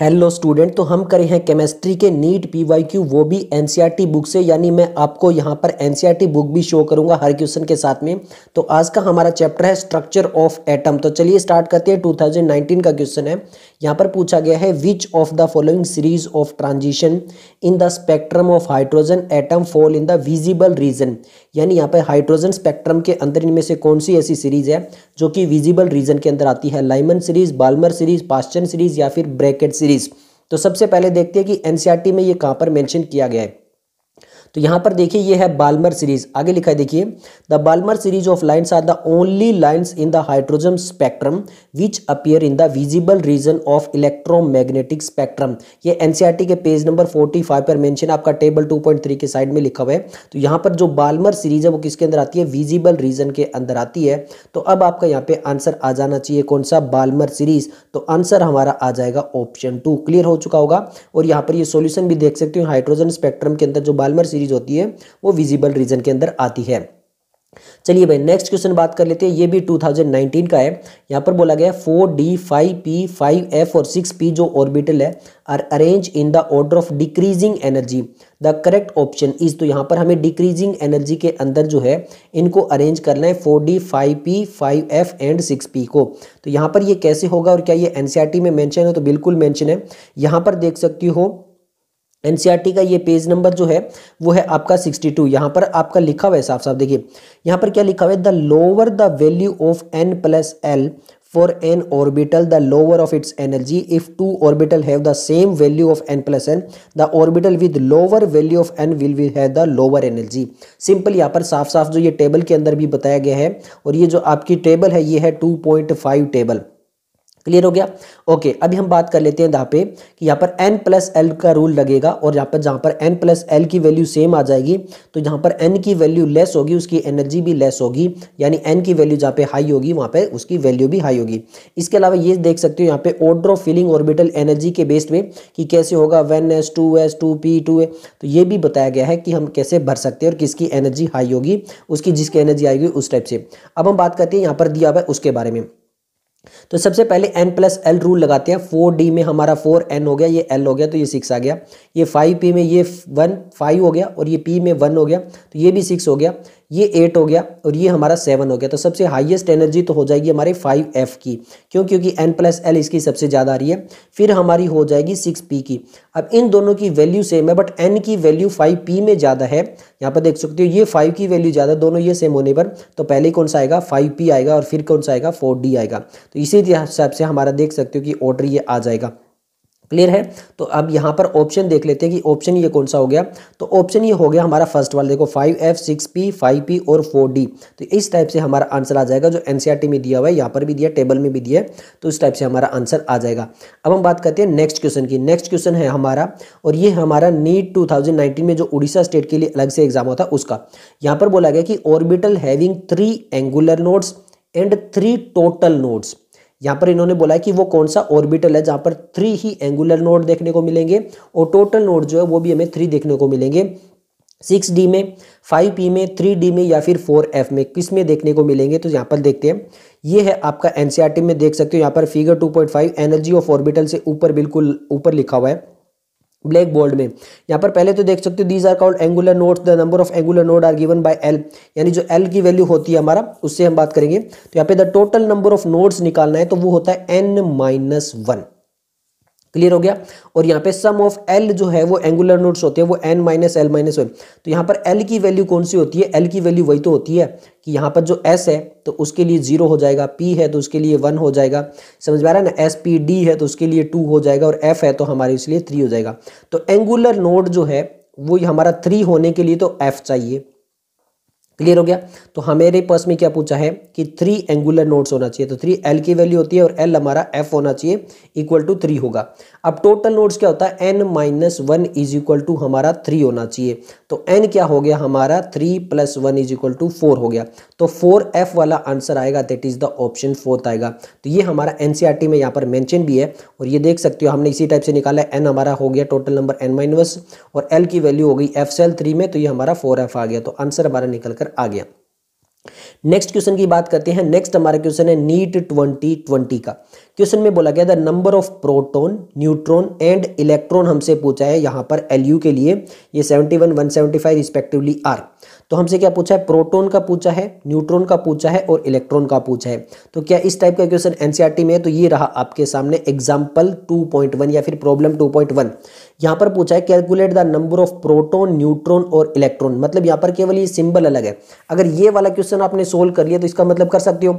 hello student तो हम करें हैं केमिस्ट्री के नीट पीवाईक्यू वो भी एनसीईआरटी बुक e से यानी मैं आपको यहाँ पर एनसीईआरटी बुक e भी शो करूँगा हर क्वेश्चन के साथ में तो आज का हमारा चैप्टर है स्ट्रक्चर ऑफ एटम तो चलिए स्टार्ट करते हैं 2019 का क्वेश्चन है यहाँ पर पूछा गया है which of the following series of transition in the spectrum of hydrogen atom fall in the visible region यानी यहाँ पर हाइड्रोजन स्पेक्ट्रम के अंदर इनमें से कौन सी ऐसी सीरीज है जो कि विजिबल रीजन के अंदर आती है Lyman series Balmer series Paschen series या फिर ब्रैकेट सीरीज तो सबसे पहले देखते हैं कि एनसीईआरटी e में ये कहाँ पर मेंशन किया गया है तो यहाँ पर देखिए ये है बालमर सीरीज आगे लिखा है देखिए the Balmer series of lines are the only lines in the hydrogen spectrum which appear in the visible region of electromagnetic spectrum ये एनसीईआरटी e के पेज नंबर 45 पर मेंशन आपका टेबल 2.3 के साइड में लिखा हुआ है तो यहाँ पर जो बालमर सीरीज है वो किसके अंदर आती है विजिबल रीजन के अंदर आती है तो अब आपका यहाँ पे आंसर आ जाना चाहिए कौन सा बालमर सीरीज तो आंसर हमारा आ जाएगा ऑप्शन टू क्लियर हो चुका होगा और यहाँ पर ये सोल्यूशन भी देख सकते हो हाइड्रोजन स्पेक्ट्रम के अंदर जो बालमर सीरीज सीरीज होती है वो विजिबल रीजन के अंदर आती है चलिए भाई नेक्स्ट क्वेश्चन बात कर लेते हैं ये भी 2019 का है यहाँ पर बोला गया four D five P five F और सिक्स पी जो ऑर्बिटल है are arrange in the order of decreasing energy the correct option is तो यहाँ पर हमें डिक्रीजिंग एनर्जी के अंदर जो है इनको अरेंज करना है four D five P five F and six P को तो यहाँ पर ये कैसे होगा और क्या ये एन e में मैंशन है तो बिल्कुल मैंशन है यहाँ पर देख सकती हो एनसीईआरटी का ये पेज नंबर जो है वो है आपका 62 टू यहाँ पर आपका लिखा हुआ है साफ साफ देखिए यहाँ पर क्या लिखा हुआ है the lower the value of N plus L for N orbital the lower of its energy if two orbital have the same value of N plus N the orbital with lower value of N will have the lower energy simple यहाँ पर साफ साफ जो ये table के अंदर भी बताया गया है और ये जो आपकी टेबल है ये है टू टेबल क्लियर हो गया ओके अभी हम बात कर लेते हैं यहाँ पे कि यहाँ पर एन प्लस एल का रूल लगेगा और यहाँ पर जहाँ पर एन प्लस एल की वैल्यू सेम आ जाएगी तो जहाँ पर एन की वैल्यू लेस होगी उसकी एनर्जी भी लेस होगी यानी एन की वैल्यू जहाँ पे हाई होगी वहाँ पे उसकी वैल्यू भी हाई होगी इसके अलावा ये देख सकते हो यहाँ पे ओड्रो फिलिंग ऑर्बिटल एनर्जी के बेस्ट में कि कैसे होगा one S two S two P two A तो ये भी बताया गया है कि हम कैसे भर सकते हैं और किसकी एनर्जी हाई होगी उसकी जिसकी एनर्जी आएगी उस टाइप से अब हम बात करते हैं यहाँ पर दिया हुआ है उसके बारे में तो सबसे पहले n प्लस एल रूल लगाते हैं फोर डी में हमारा फोर एन हो गया ये एल हो गया तो ये सिक्स आ गया ये फाइव पी में ये वन फाइव हो गया और ये पी में वन हो गया तो ये भी सिक्स हो गया ये एट हो गया और ये हमारा सेवन हो गया तो सबसे हाईएस्ट एनर्जी तो हो जाएगी हमारे फाइव एफ की क्यों क्योंकि एन प्लस एल इसकी सबसे ज़्यादा आ रही है फिर हमारी हो जाएगी सिक्स पी की अब इन दोनों की वैल्यू सेम है बट एन की वैल्यू फाइव पी में ज़्यादा है यहाँ पर देख सकते हो ये फाइव की वैल्यू ज़्यादा दोनों ये सेम होने पर तो पहले कौन सा आएगा फाइव पी आएगा और फिर कौन सा आएगा फोर डी आएगा तो इसी हिसाब से हमारा देख सकते हो कि ऑर्डर ये आ जाएगा क्लियर है तो अब यहाँ पर ऑप्शन देख लेते हैं कि ऑप्शन ये कौन सा हो गया तो ऑप्शन ये हो गया हमारा फर्स्ट वाला देखो five F six P five P और फोर डी तो इस टाइप से हमारा आंसर आ जाएगा जो एनसीईआरटी e में दिया हुआ है यहाँ पर भी दिया टेबल में भी दिया है तो इस टाइप से हमारा आंसर आ जाएगा अब हम बात करते हैं नेक्स्ट क्वेश्चन की नेक्स्ट क्वेश्चन है हमारा और ये हमारा नीट टू में जो उड़ीसा स्टेट के लिए अलग से एग्जाम होता है उसका यहाँ पर बोला गया कि orbital having three angular nodes and three total nodes यहाँ पर इन्होंने बोला कि वो कौन सा ऑर्बिटल है जहाँ पर थ्री ही एंगुलर नोड देखने को मिलेंगे और टोटल नोड जो है वो भी हमें थ्री देखने को मिलेंगे सिक्स डी में फाइव पी में थ्री डी में या फिर फोर एफ में किस में देखने को मिलेंगे तो यहाँ पर देखते हैं ये है आपका एनसीआरटी e में देख सकते हो यहाँ पर figure two point five energy of orbital से ऊपर बिल्कुल ऊपर लिखा हुआ है ब्लैक बोर्ड में यहाँ पर पहले तो देख सकते हो these are called angular nodes the number of angular node are given by L यानी जो एल की वैल्यू होती है हमारा उससे हम बात करेंगे तो यहाँ पे the total number of nodes निकालना है तो वो होता है एन माइनस वन क्लियर हो गया और यहाँ पे सम ऑफ एल जो है वो एंगुलर नोट्स होते हैं वो N minus L minus one तो यहाँ पर एल की वैल्यू कौन सी होती है एल की वैल्यू वही तो होती है कि यहाँ पर जो एस है तो उसके लिए जीरो हो जाएगा पी है तो उसके लिए वन हो जाएगा समझ में आ रहा है ना एस पी डी है तो उसके लिए टू हो जाएगा और एफ है तो हमारे इसलिए थ्री हो जाएगा तो एंगुलर नोट जो है वो हमारा थ्री होने के लिए तो एफ चाहिए क्लियर हो गया तो हमारे पास में क्या पूछा है कि थ्री एंगुलर नोट्स होना चाहिए तो थ्री एल की वैल्यू होती है और एल हमारा एफ होना चाहिए इक्वल टू थ्री होगा अब टोटल नोट्स क्या होता है N minus one is equal to हमारा थ्री होना चाहिए तो एन क्या हो गया हमारा three plus one is equal to four हो गया तो फोर एफ वाला आंसर आएगा that is the option fourth आएगा तो ये हमारा एन e में यहाँ पर मैंशन भी है और ये देख सकते हो हमने इसी टाइप से निकाला एन हमारा हो गया टोटल नंबर एन माइनस और एल की वैल्यू हो गई एफ सेल थ्री में तो ये हमारा फोर एफ आ गया तो आंसर हमारा निकल कर लेकर आ गया नेक्स्ट क्वेश्चन की बात करते हैं नेक्स्ट हमारा क्वेश्चन है नीट ट्वेंटी ट्वेंटी का क्वेश्चन में बोला गया the number of proton neutron and electron हमसे पूछा है यहां पर एलयू के लिए ये सेवेंटी फाइव रिस्पेक्टिवली आर तो हमसे क्या पूछा है प्रोटोन का पूछा है न्यूट्रॉन का पूछा है और इलेक्ट्रॉन का पूछा है तो क्या इस टाइप का क्वेश्चन एनसीईआरटी e में है तो ये रहा आपके सामने एग्जाम्पल 2.1 या फिर प्रॉब्लम 2.1 यहां पर पूछा है calculate the number of proton neutron और इलेक्ट्रॉन मतलब यहां पर केवल ये सिंबल अलग है अगर ये वाला क्वेश्चन आपने सोल्व कर लिया तो इसका मतलब कर सकते हो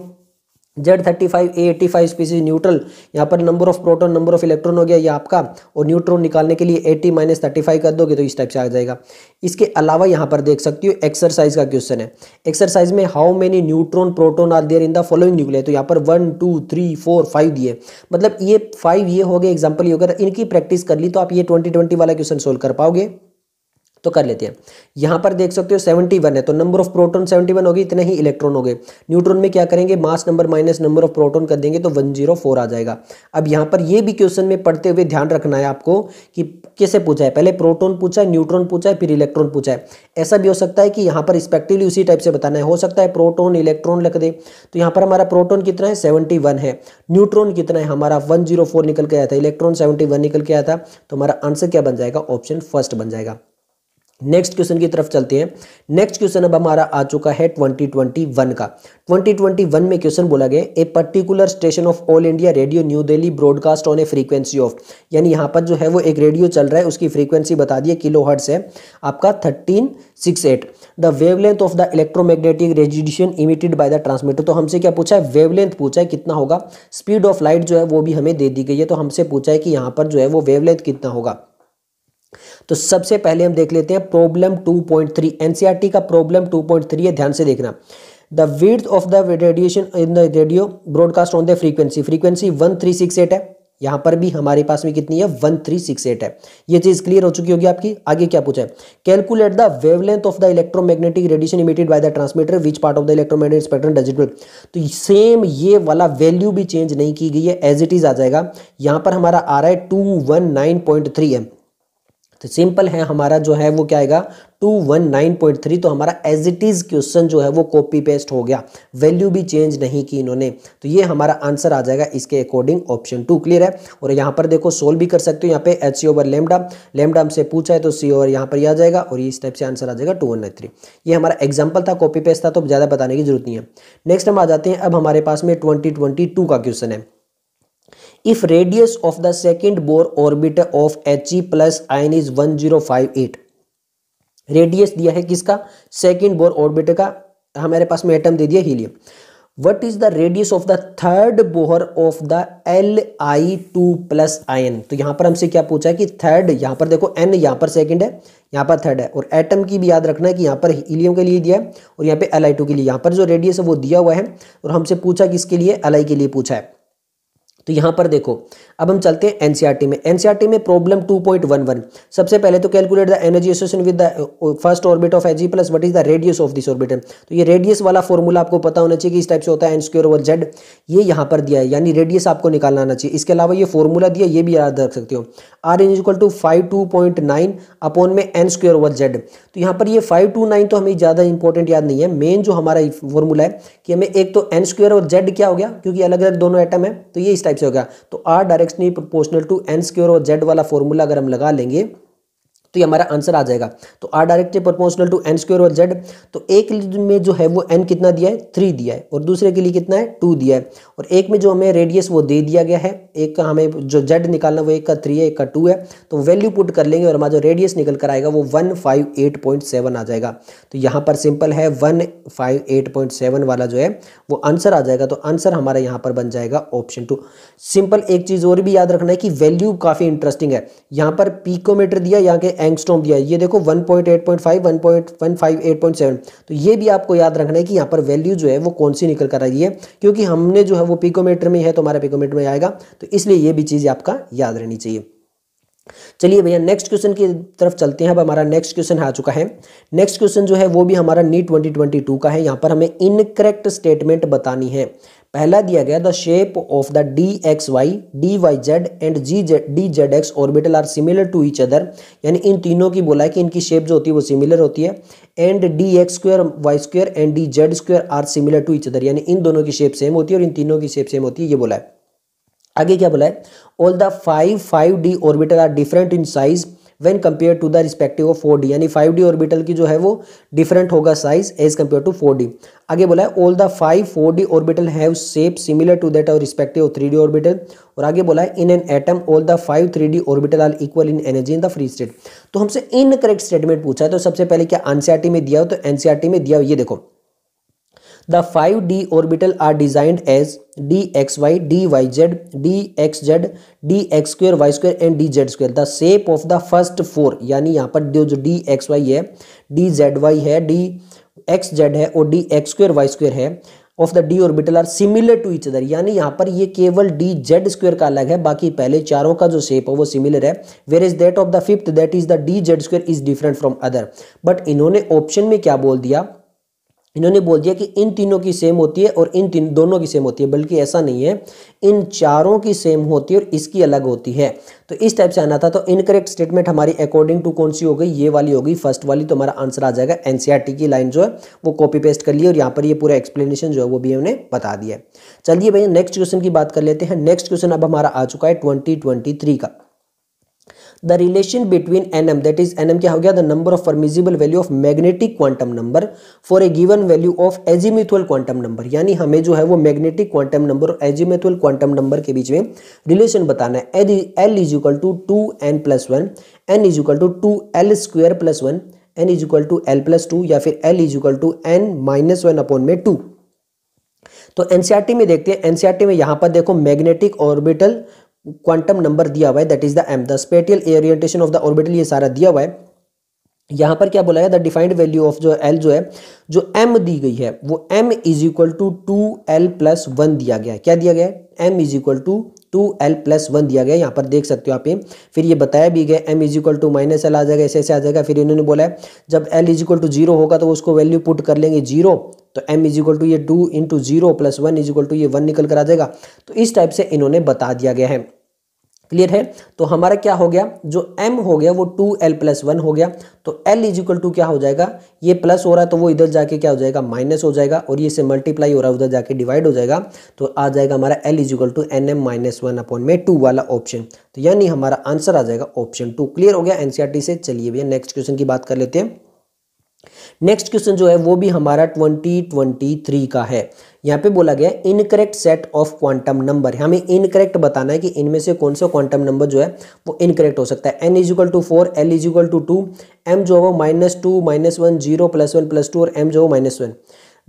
Z thirty five A eighty five species neutral यहाँ पर number of proton number of electron हो गया ये आपका और न्यूट्रॉन निकालने के लिए एटी माइनस थर्टी फाइव कर दोगे तो इस टाइप से आ जाएगा इसके अलावा यहाँ पर देख सकती हो एक्सरसाइज का क्वेश्चन है एक्सरसाइज में how many neutron proton are there in the following nuclear तो यहाँ पर one two three four five दिए मतलब ये फाइव ये हो गए एग्जाम्पल ये हो गया इनकी प्रैक्टिस कर ली तो आप ये ट्वेंटी ट्वेंटी वाला क्वेश्चन सोल्व कर पाओगे तो कर लेते हैं यहाँ पर देख सकते हो सेवेंटी वन है तो number of proton seventy one होगी इतने ही इलेक्ट्रॉन हो गए न्यूट्रॉन में क्या करेंगे mass number minus number of proton कर देंगे तो वन जीरो फोर आ जाएगा अब यहां पर यह भी क्वेश्चन में पढ़ते हुए ध्यान रखना है आपको कि किसे पूछा है पहले प्रोटोन पूछा है न्यूट्रॉन पूछा है फिर इलेक्ट्रॉन पूछा है ऐसा भी हो सकता है कि यहां पर रिस्पेक्टिवली उसी टाइप से बताना है हो सकता है प्रोटोन इलेक्ट्रॉन लग दे तो यहां पर हमारा प्रोटोन कितना है सेवेंटी वन है न्यूट्रॉन कितना है हमारा वन जीरो फोर निकल के आया था इलेक्ट्रॉन सेवेंटी वन निकल के आया था तो हमारा आंसर क्या बन जाएगा ऑप्शन फर्स्ट बन जाएगा नेक्स्ट क्वेश्चन की तरफ चलते हैं नेक्स्ट क्वेश्चन अब हमारा आ चुका है 2021 का 2021 में क्वेश्चन बोला गया a particular station of All India Radio New Delhi broadcast on a frequency of यानी यहाँ पर जो है वो एक रेडियो चल रहा है उसकी फ्रीक्वेंसी बता दी किलो हर्ट्स है आपका thirteen six eight the wavelength of the electromagnetic radiation emitted by the transmitter तो हमसे क्या पूछा है वेवलेंथ पूछा है कितना होगा स्पीड ऑफ लाइट जो है वो भी हमें दे दी गई है तो हमसे पूछा है कि यहाँ पर जो है वो वेवलेंथ कितना होगा तो सबसे पहले हम देख लेते हैं प्रॉब्लम 2.3 एनसीईआरटी का प्रॉब्लम 2.3 है ध्यान से देखना the width of the radiation in the radio broadcast on the frequency frequency 1368 है यहां पर भी हमारे पास में कितनी है 1368 है यह चीज़ क्लियर हो चुकी होगी आपकी आगे क्या पूछा है calculate the wavelength of the electromagnetic radiation emitted by the transmitter which part of the electromagnetic spectrum digital तो सेम ये वाला वैल्यू भी चेंज नहीं की गई है एज इट इज़ आ जाएगा यहां पर हमारा आ रहा है टू है तो सिंपल है हमारा जो है वो क्या आएगा 219.3 तो हमारा एज इट इज़ क्वेश्चन जो है वो कॉपी पेस्ट हो गया वैल्यू भी चेंज नहीं की इन्होंने तो ये हमारा आंसर आ जाएगा इसके अकॉर्डिंग ऑप्शन टू क्लियर है और यहाँ पर देखो सोल्व भी कर सकते हो यहाँ पे H C over lambda lambda हमसे पूछा है तो सी ओवर यहाँ पर आ जाएगा और इस टाइप से आंसर आ जाएगा टू ये हमारा एग्जाम्पल था कॉपी पेस्ट था तो ज़्यादा बताने की जरूरत नहीं है नेक्स्ट हम आ जाते हैं अब हमारे पास में ट्वेंटी का क्वेश्चन है of the second Bohr orbit of H E plus ion is one zero five eight radius दिया है किसका सेकेंड बोर ऑर्बिट का हमारे पास में एटम दे दिया helium what is the radius of the third Bohr of the L I two plus ion तो यहां पर हमसे क्या पूछा है कि थर्ड यहां पर देखो एन यहां पर सेकंड है यहां पर थर्ड है और एटम की भी याद रखना है कि यहां पर हीलियम के लिए दिया है और यहां पे एल आई टू के लिए यहां पर जो रेडियस है वो दिया हुआ है और हमसे पूछा किसके लिए एल आई के लिए पूछा है तो यहां पर देखो अब हम चलते हैं एनसीईआरटी e में एनसीईआरटी e में प्रॉब्लम 2.11 सबसे पहले तो calculate the energy association with the first orbit of AG plus what is the radius of this orbiter तो ये रेडियस वाला फॉर्मूला आपको पता होना चाहिए कि इस टाइप से होता है एन स्क्र ओवर जेड ये यहां पर दिया है यानी रेडियस आपको निकालना आना चाहिए इसके अलावा ये फॉर्मूला दिया ये भी याद रख सकते हो R is equal to five two point nine upon में एन स्क्र ओवर जेड तो यहाँ पर ये फाइव टू नाइन तो हमें ज़्यादा इंपॉर्टेंट याद नहीं है मेन जो हमारा फॉर्मूला है कि हमें एक तो एन स्क्र और जेड क्या हो गया क्योंकि अलग अलग दोनों आइटम है तो ये इस टाइप टाइप से होगा तो R directionally proportional to N square और जेड वाला फॉर्मूला अगर हम लगा लेंगे तो ये हमारा आंसर आ जाएगा तो R directly proportional to N square और जेड तो एक में जो है वो एन कितना दिया है थ्री दिया है और दूसरे के लिए कितना है टू दिया है और एक में जो हमें रेडियस वो दे दिया गया है एक का हमें जो जेड निकालना वो एक का थ्री है एक का टू है तो वैल्यू पुट कर लेंगे और हमारा जो रेडियस निकल कर आएगा वो वन आ जाएगा तो यहाँ पर सिंपल है वन वाला जो है वो आंसर आ जाएगा तो आंसर हमारा यहाँ पर बन जाएगा ऑप्शन टू सिंपल एक चीज़ और भी याद रखना है कि वैल्यू काफ़ी इंटरेस्टिंग है यहाँ पर पीकोमीटर दिया यहाँ के एंगस्टोम दिया है ये देखो 1.8.5 1.158.7 तो ये भी आपको याद रखना है कि यहाँ पर वैल्यू जो है वो कौन सी निकल कर आई है क्योंकि हमने जो है वो पिकोमीटर में है तो हमारा पिकोमीटर में आएगा तो इसलिए ये भी चीज़ आपका याद रहनी चाहिए चलिए भैया नेक्स्ट क्वेश्चन की तरफ चलते हैं अब हमारा नेक्स्ट क्वेश्चन आ चुका है नेक्स्ट क्वेश्चन जो है वो भी हमारा नी 2022 का है यहाँ पर हमें इनकरेक्ट स्टेटमेंट बतानी है पहला दिया गया the shape of the D X Y D Y Z and G Z D Z X orbital are similar to each other यानी इन तीनों की बोला है कि इनकी शेप जो होती है वो सिमिलर होती है and D X square Y square and D Z square are similar to each other यानी इन दोनों की शेप सेम होती है और इन तीनों की शेप सेम होती है ये बोला है आगे क्या बोला है all the five five D orbital are different in size when compare to the respective of four D यानी फाइव डी ऑर्बिटल की जो है वो डिफरेंट होगा size as compare to four D आगे बोला है all the five four D orbital have shape similar to that और रिस्पेक्टिव थ्री डी ऑर्बिटल और आगे बोला है in an atom all the five three D orbital are equal in energy in the free state तो हमसे incorrect statement पूछा है तो सबसे पहले क्या एनसीआरटी में दिया हो तो एनसीआरटी में दिया हो ये देखो the X Y D Y Z D X Z D X square Y square and D Z square the shape of the first four यानी यहाँ पर जो जो वाई है डी जेड वाई है डी एक्स जेड है और X square Y square है of the D orbital are similar to each other यानी यहाँ पर ये केवल डी जेड स्क्वेयर का अलग है बाकी पहले चारों का जो शेप है वो सिमिलर है where is that of the fifth that is the D Z square is different from other but इन्होंने ऑप्शन में क्या बोल दिया इन्होंने बोल दिया कि इन तीनों की सेम होती है और इन तीन दोनों की सेम होती है बल्कि ऐसा नहीं है इन चारों की सेम होती है और इसकी अलग होती है तो इस टाइप से आना था तो इनकरेक्ट स्टेटमेंट हमारी अकॉर्डिंग टू कौन सी हो गई ये वाली होगी फर्स्ट वाली तो हमारा आंसर आ जाएगा एनसीईआरटी e की लाइन जो है वो कॉपी पेस्ट कर ली और यहाँ पर ये पूरा एक्सप्लेनेशन जो है वो भी हमने बता दिया चलिए भैया नेक्स्ट क्वेश्चन की बात कर लेते हैं नेक्स्ट क्वेश्चन अब हमारा आ चुका है ट्वेंटी का the relation between N M that is N M क्या हो गया the number of permissible value of magnetic quantum number for a given value of azimuthal quantum number यानी हमें जो है वो मैग्नेटिक क्वांटम नंबर और एजिमिथुअल क्वांटम नंबर के बीच में रिलेशन बताना है L is equal to two N plus one N is equal to two L square plus one N is equal to L plus two या फिर L is equal to N minus one upon में two तो NCERT e में देखते हैं NCERT e में यहां पर देखो मैग्नेटिक ऑर्बिटल क्वांटम नंबर दिया हुआ है that is the M the spatial orientation of the orbital ये सारा दिया हुआ है यहां पर क्या बोला है द डिफाइंड वैल्यू ऑफ जो एल जो है जो एम दी गई है वो M is equal to two L plus one दिया गया है क्या दिया गया है M is equal to two L plus one दिया गया यहाँ पर देख सकते हो आप ये फिर ये बताया भी गया M is equal to minus L आ जाएगा ऐसे ऐसे आ जाएगा फिर इन्होंने बोला है जब L is equal to zero होगा तो उसको वैल्यू पुट कर लेंगे जीरो तो m इज इक्वल टू ये two into zero plus one is equal to ये वन निकल कर आ जाएगा तो इस टाइप से इन्होंने बता दिया गया है क्लियर है तो हमारा क्या हो गया जो m हो गया वो टू एल प्लस वन हो गया तो l इज इक्वल टू क्या हो जाएगा ये प्लस हो रहा है तो वो इधर जाके क्या हो जाएगा माइनस हो जाएगा और ये से मल्टीप्लाई हो रहा है उधर जाके डिवाइड हो जाएगा तो आ जाएगा हमारा l is equal to N M minus one upon में टू वाला ऑप्शन तो यानी हमारा आंसर आ जाएगा ऑप्शन टू क्लियर हो गया एनसीआरटी e से चलिए भैया नेक्स्ट क्वेश्चन की बात कर लेते हैं नेक्स्ट क्वेश्चन जो है वो भी हमारा 2023 का है यहाँ पे बोला गया incorrect set of quantum number हमें इनकरेक्ट बताना है कि इनमें से कौन सा क्वांटम नंबर जो है वो इनकरेक्ट हो सकता है N is equal to four L is equal to two M जो है minus two minus one zero plus one plus two और एम जो है माइनस वन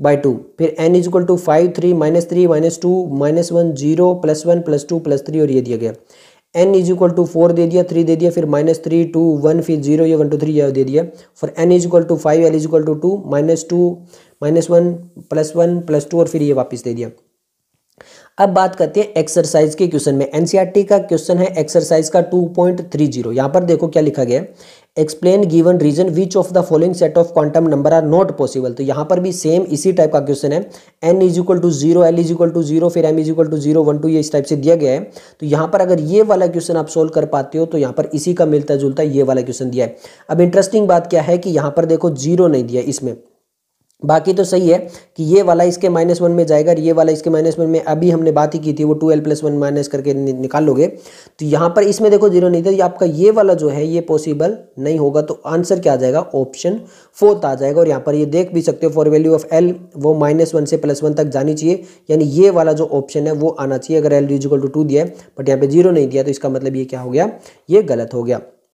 बाई टू फिर N is equal to five three minus three minus two minus one zero plus one plus two plus three और ये दिया गया N is equal to four दे दिया थ्री दे दिया फिर माइनस थ्री टू वन फिर जीरो या वन टू थ्री दे दिया फिर N is equal to five L is equal to two minus two minus one plus one plus two और फिर ये वापस दे दिया अब बात करते हैं एक्सरसाइज के क्वेश्चन में एनसीईआरटी e का क्वेश्चन है एक्सरसाइज का टू पॉइंट थ्री जीरो यहाँ पर देखो क्या लिखा गया explain given reason which of the following set of quantum number are not possible तो यहाँ पर भी सेम इसी टाइप का क्वेश्चन है N is equal to zero L is equal to zero फिर M is equal to zero one two ये इस टाइप से दिया गया है तो यहाँ पर अगर ये वाला क्वेश्चन आप सोल्व कर पाते हो तो यहाँ पर इसी का मिलता जुलता ये वाला क्वेश्चन दिया है अब इंटरेस्टिंग बात क्या है कि यहाँ पर देखो जीरो नहीं दिया इसमें बाकी तो सही है कि ये वाला इसके माइनस वन में जाएगा ये वाला इसके माइनस वन में अभी हमने बात ही की थी वो two L plus one minus करके निकाल लोगे तो यहाँ पर इसमें देखो जीरो नहीं था आपका ये वाला जो है ये पॉसिबल नहीं होगा तो आंसर क्या आ जाएगा ऑप्शन फोर्थ आ जाएगा और यहाँ पर ये देख भी सकते हो फॉर वैल्यू ऑफ एल वो माइनस वन से प्लस वन तक जानी चाहिए यानी ये वाला जो ऑप्शन है वो आना चाहिए अगर एल इजिकल टू टू दिया बट यहाँ पर जीरो नहीं दिया तो इसका मतलब ये क्या हो गया ये गलत हो गया